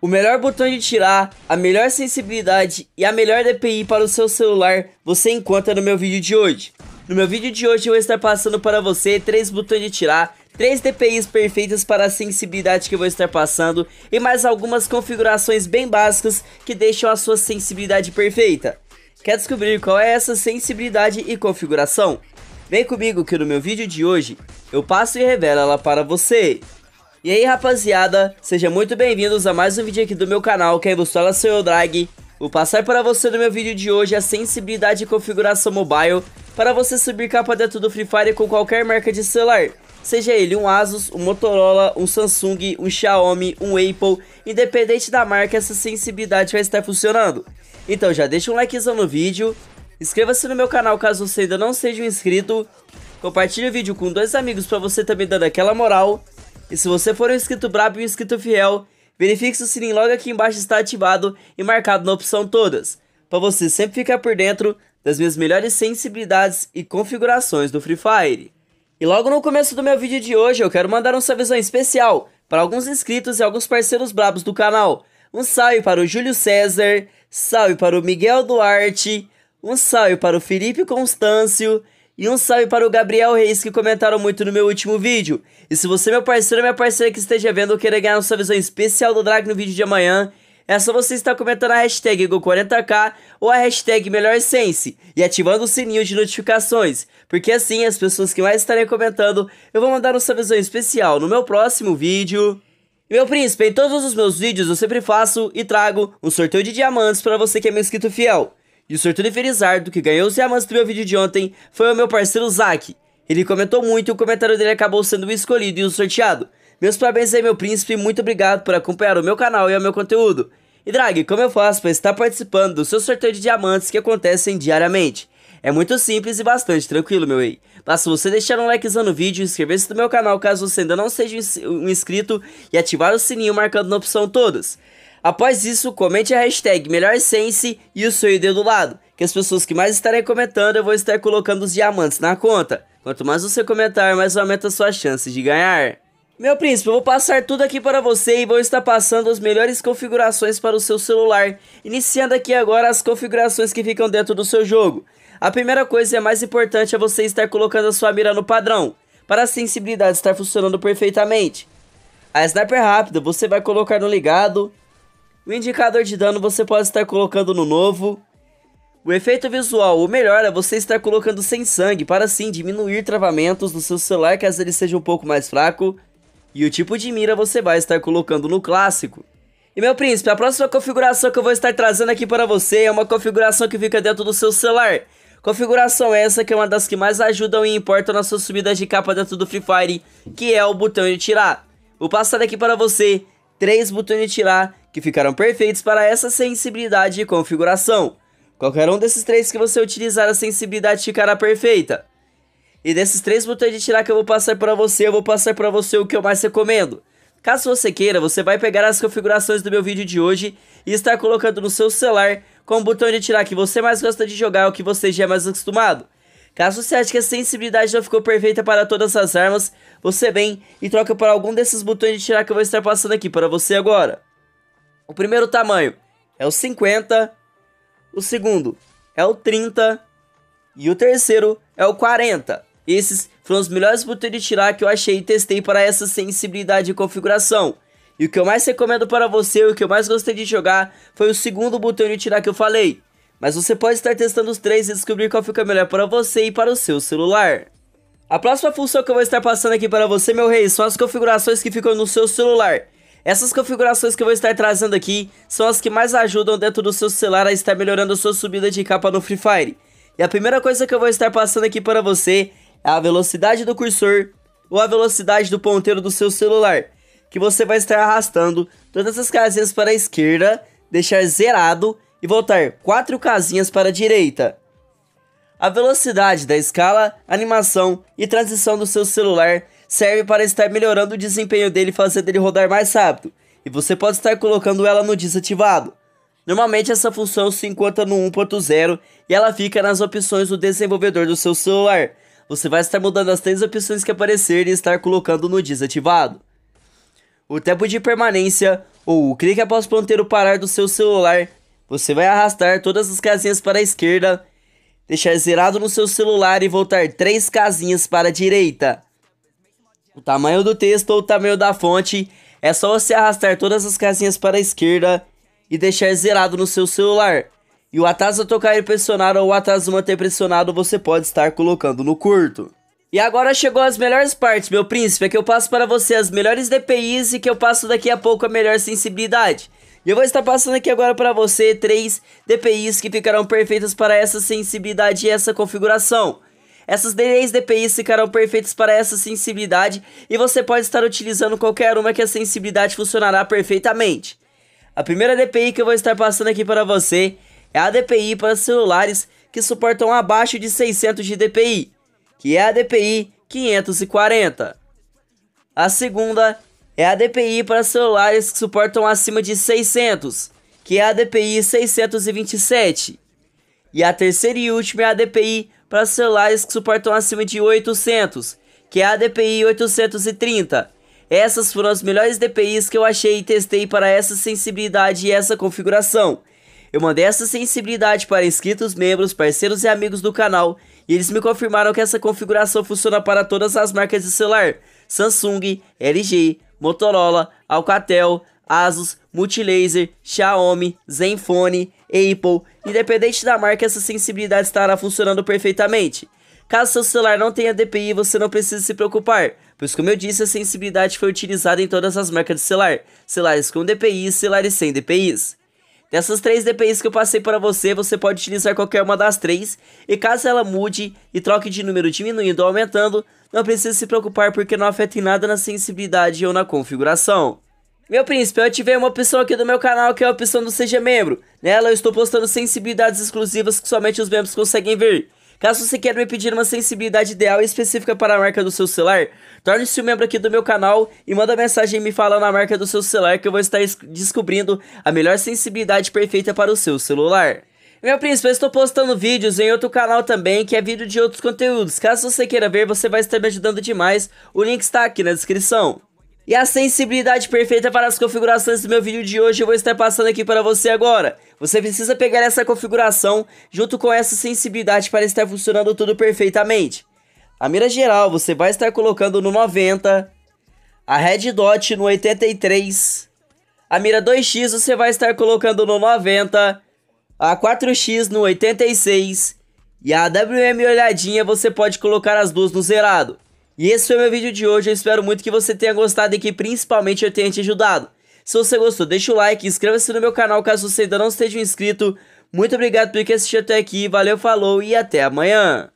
o melhor botão de tirar, a melhor sensibilidade e a melhor DPI para o seu celular você encontra no meu vídeo de hoje. No meu vídeo de hoje eu vou estar passando para você três botões de tirar, 3 DPIs perfeitas para a sensibilidade que eu vou estar passando e mais algumas configurações bem básicas que deixam a sua sensibilidade perfeita. Quer descobrir qual é essa sensibilidade e configuração? Vem comigo que no meu vídeo de hoje eu passo e revelo ela para você. E aí rapaziada, sejam muito bem-vindos a mais um vídeo aqui do meu canal, quem é fala sou eu, Drag. Vou passar para você no meu vídeo de hoje a sensibilidade de configuração mobile para você subir capa dentro do Free Fire com qualquer marca de celular. Seja ele um Asus, um Motorola, um Samsung, um Xiaomi, um Apple, independente da marca, essa sensibilidade vai estar funcionando. Então já deixa um likezão no vídeo, Inscreva-se no meu canal caso você ainda não seja um inscrito. Compartilhe o vídeo com dois amigos para você também dando aquela moral. E se você for um inscrito brabo e um inscrito fiel, verifique se o sininho logo aqui embaixo está ativado e marcado na opção todas, para você sempre ficar por dentro das minhas melhores sensibilidades e configurações do Free Fire. E logo no começo do meu vídeo de hoje eu quero mandar um salvezão especial para alguns inscritos e alguns parceiros brabos do canal. Um salve para o Júlio César, salve para o Miguel Duarte, um salve para o Felipe Constâncio e um salve para o Gabriel Reis que comentaram muito no meu último vídeo. E se você, meu parceiro ou minha parceira que esteja vendo ou querer ganhar uma visão especial do Drag no vídeo de amanhã, é só você estar comentando a hashtag Go40k ou a hashtag MelhorSense e ativando o sininho de notificações, porque assim as pessoas que mais estarem comentando eu vou mandar um visão especial no meu próximo vídeo. meu príncipe, em todos os meus vídeos eu sempre faço e trago um sorteio de diamantes para você que é meu inscrito fiel. E o sortudo de felizardo que ganhou os diamantes do meu vídeo de ontem foi o meu parceiro Zack. Ele comentou muito e o comentário dele acabou sendo o escolhido e o sorteado. Meus parabéns aí, meu príncipe, e muito obrigado por acompanhar o meu canal e o meu conteúdo. E Drag, como eu faço para estar participando do seu sorteio de diamantes que acontecem diariamente? É muito simples e bastante tranquilo, meu rei. Basta você deixar um likezão no vídeo, inscrever-se no meu canal caso você ainda não seja um inscrito e ativar o sininho marcando na opção todas. Após isso, comente a hashtag MelhorSense Sense e o seu ID do lado, que as pessoas que mais estarem comentando eu vou estar colocando os diamantes na conta. Quanto mais você comentar, mais aumenta a sua chance de ganhar. Meu príncipe, eu vou passar tudo aqui para você e vou estar passando as melhores configurações para o seu celular, iniciando aqui agora as configurações que ficam dentro do seu jogo. A primeira coisa e a mais importante é você estar colocando a sua mira no padrão, para a sensibilidade estar funcionando perfeitamente. A sniper rápida você vai colocar no ligado, o indicador de dano você pode estar colocando no novo. O efeito visual, o melhor é você estar colocando sem sangue, para assim diminuir travamentos no seu celular caso ele seja um pouco mais fraco. E o tipo de mira você vai estar colocando no clássico. E meu príncipe, a próxima configuração que eu vou estar trazendo aqui para você é uma configuração que fica dentro do seu celular. Configuração essa que é uma das que mais ajudam e importam nas suas subidas de capa dentro do Free Fire, que é o botão de tirar. Vou passar aqui para você três botões de tirar que ficaram perfeitos para essa sensibilidade e configuração. Qualquer um desses três que você utilizar, a sensibilidade ficará perfeita. E desses três botões de tirar que eu vou passar para você, eu vou passar para você o que eu mais recomendo. Caso você queira, você vai pegar as configurações do meu vídeo de hoje e estar colocando no seu celular com o botão de tirar que você mais gosta de jogar ou que você já é mais acostumado. Caso você ache que a sensibilidade não ficou perfeita para todas as armas, você vem e troca para algum desses botões de tirar que eu vou estar passando aqui para você agora. O primeiro tamanho é o 50, o segundo é o 30 e o terceiro é o 40. Esses foram os melhores botões de tirar que eu achei e testei para essa sensibilidade e configuração. E o que eu mais recomendo para você, o que eu mais gostei de jogar, foi o segundo botão de tirar que eu falei. Mas você pode estar testando os três e descobrir qual fica melhor para você e para o seu celular. A próxima função que eu vou estar passando aqui para você, meu rei, são as configurações que ficam no seu celular. Essas configurações que eu vou estar trazendo aqui são as que mais ajudam dentro do seu celular a estar melhorando a sua subida de capa no Free Fire. E a primeira coisa que eu vou estar passando aqui para você é a velocidade do cursor ou a velocidade do ponteiro do seu celular, que você vai estar arrastando todas as casinhas para a esquerda, deixar zerado e voltar quatro casinhas para a direita. A velocidade da escala, animação e transição do seu celular serve para estar melhorando o desempenho dele e fazendo ele rodar mais rápido, e você pode estar colocando ela no desativado. Normalmente essa função se encontra no 1.0 e ela fica nas opções do desenvolvedor do seu celular. Você vai estar mudando as três opções que aparecerem e estar colocando no desativado. O tempo de permanência ou o clique após o ponteiro parar do seu celular, você vai arrastar todas as casinhas para a esquerda, deixar zerado no seu celular e voltar três casinhas para a direita. O tamanho do texto ou o tamanho da fonte, é só você arrastar todas as casinhas para a esquerda e deixar zerado no seu celular. E o atraso tocar pressionado ou o atraso manter pressionado você pode estar colocando no curto. E agora chegou as melhores partes, meu príncipe, é que eu passo para você as melhores DPIs e que eu passo daqui a pouco a melhor sensibilidade. E eu vou estar passando aqui agora para você três DPIs que ficarão perfeitas para essa sensibilidade e essa configuração. Essas três DPIs ficarão perfeitas para essa sensibilidade e você pode estar utilizando qualquer uma que a sensibilidade funcionará perfeitamente. A primeira DPI que eu vou estar passando aqui para você é a DPI para celulares que suportam abaixo de 600 de DPI, que é a DPI 540. A segunda é a DPI para celulares que suportam acima de 600, que é a DPI 627. E a terceira e última é a DPI para celulares que suportam acima de 800, que é a DPI 830. Essas foram as melhores DPIs que eu achei e testei para essa sensibilidade e essa configuração. Eu mandei essa sensibilidade para inscritos, membros, parceiros e amigos do canal e eles me confirmaram que essa configuração funciona para todas as marcas de celular: Samsung, LG, Motorola, Alcatel, Asus, Multilaser, Xiaomi, Zenfone, Apple, independente da marca, essa sensibilidade estará funcionando perfeitamente. Caso seu celular não tenha DPI, você não precisa se preocupar, pois como eu disse, a sensibilidade foi utilizada em todas as marcas de celular, celulares com DPI e celulares sem DPIs. Dessas três DPIs que eu passei para você, você pode utilizar qualquer uma das três, e caso ela mude e troque de número diminuindo ou aumentando, não precisa se preocupar porque não afeta em nada na sensibilidade ou na configuração. Meu príncipe, eu ativei uma opção aqui do meu canal que é a opção do Seja Membro. Nela eu estou postando sensibilidades exclusivas que somente os membros conseguem ver. Caso você queira me pedir uma sensibilidade ideal e específica para a marca do seu celular, torne-se um membro aqui do meu canal e manda mensagem me falando a marca do seu celular que eu vou estar descobrindo a melhor sensibilidade perfeita para o seu celular. Meu príncipe, eu estou postando vídeos em outro canal também, que é vídeo de outros conteúdos. Caso você queira ver, você vai estar me ajudando demais. O link está aqui na descrição e a sensibilidade perfeita para as configurações do meu vídeo de hoje eu vou estar passando aqui para você agora. Você precisa pegar essa configuração junto com essa sensibilidade para estar funcionando tudo perfeitamente. A mira geral você vai estar colocando no 90, a red dot no 83, a mira 2x você vai estar colocando no 90, a 4x no 86 e a WM olhadinha você pode colocar as duas no zerado. E esse foi o meu vídeo de hoje, eu espero muito que você tenha gostado e que principalmente eu tenha te ajudado. Se você gostou, deixa o like, inscreva-se no meu canal caso você ainda não esteja inscrito. Muito obrigado por ter assistido até aqui, valeu, falou e até amanhã.